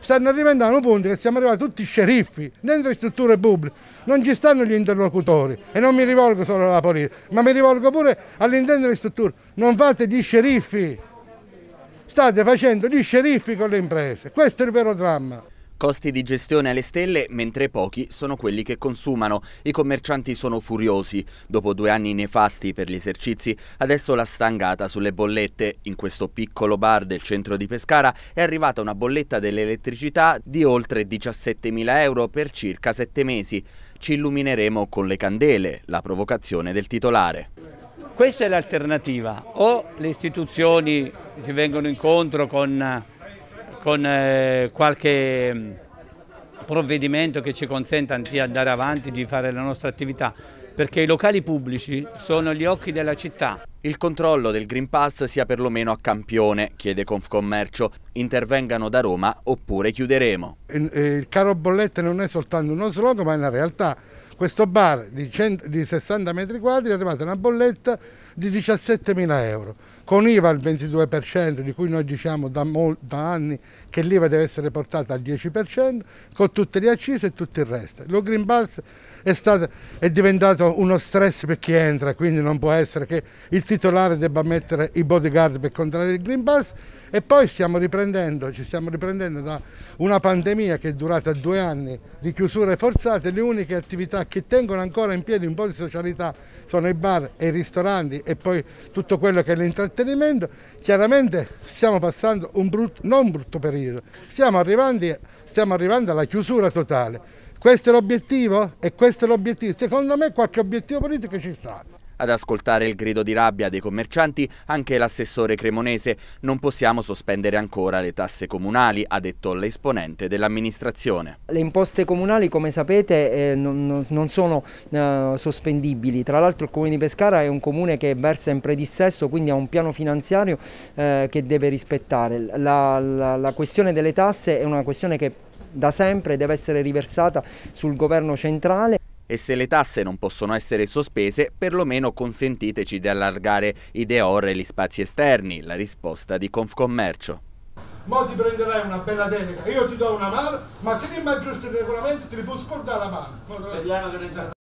stanno arrivando a un punto che siamo arrivati tutti sceriffi dentro le strutture pubbliche, non ci stanno gli interlocutori e non mi rivolgo solo alla politica, ma mi rivolgo pure all'interno delle strutture, non fate gli sceriffi, state facendo gli sceriffi con le imprese, questo è il vero dramma. Costi di gestione alle stelle, mentre pochi sono quelli che consumano. I commercianti sono furiosi. Dopo due anni nefasti per gli esercizi, adesso la stangata sulle bollette. In questo piccolo bar del centro di Pescara è arrivata una bolletta dell'elettricità di oltre 17.000 euro per circa sette mesi. Ci illumineremo con le candele, la provocazione del titolare. Questa è l'alternativa. O le istituzioni ci vengono incontro con con eh, qualche mm, provvedimento che ci consenta di andare avanti, di fare la nostra attività, perché i locali pubblici sono gli occhi della città. Il controllo del Green Pass sia perlomeno a campione, chiede Confcommercio. Intervengano da Roma oppure chiuderemo. Il, eh, il caro bollette non è soltanto uno slogan ma è una realtà questo bar di, 100, di 60 metri quadri è arrivata una bolletta di 17 mila euro, con IVA al 22%, di cui noi diciamo da, da anni che l'IVA deve essere portata al 10%, con tutte le accise e tutto il resto. Lo Green Pass è, stato, è diventato uno stress per chi entra, quindi non può essere che il titolare debba mettere i bodyguard per controllare il Green Pass e poi stiamo riprendendo, ci stiamo riprendendo da una pandemia che è durata due anni di chiusure forzate, le uniche attività che tengono ancora in piedi un po' di socialità sono i bar e i ristoranti e poi tutto quello che è l'intrattenimento. Chiaramente stiamo passando un brutto, non un brutto periodo, stiamo arrivando, stiamo arrivando alla chiusura totale. Questo è l'obiettivo? E questo è l'obiettivo? Secondo me qualche obiettivo politico ci sta. Ad ascoltare il grido di rabbia dei commercianti anche l'assessore cremonese. Non possiamo sospendere ancora le tasse comunali, ha detto l'esponente dell'amministrazione. Le imposte comunali, come sapete, eh, non, non, sono eh, sospendibili. Tra l'altro il comune di Pescara è un comune che versa in predissesto, quindi ha un piano finanziario eh, che deve rispettare. La, la, la questione delle tasse è una questione che da sempre deve essere riversata sul governo centrale. E se le tasse non possono essere sospese, perlomeno consentiteci di allargare i deor e gli spazi esterni, la risposta di Confcommercio. Mo ti prenderai una bella delega, io ti do una mano, ma se ti aggiusti il regolamento ti li puoi scordare la mano.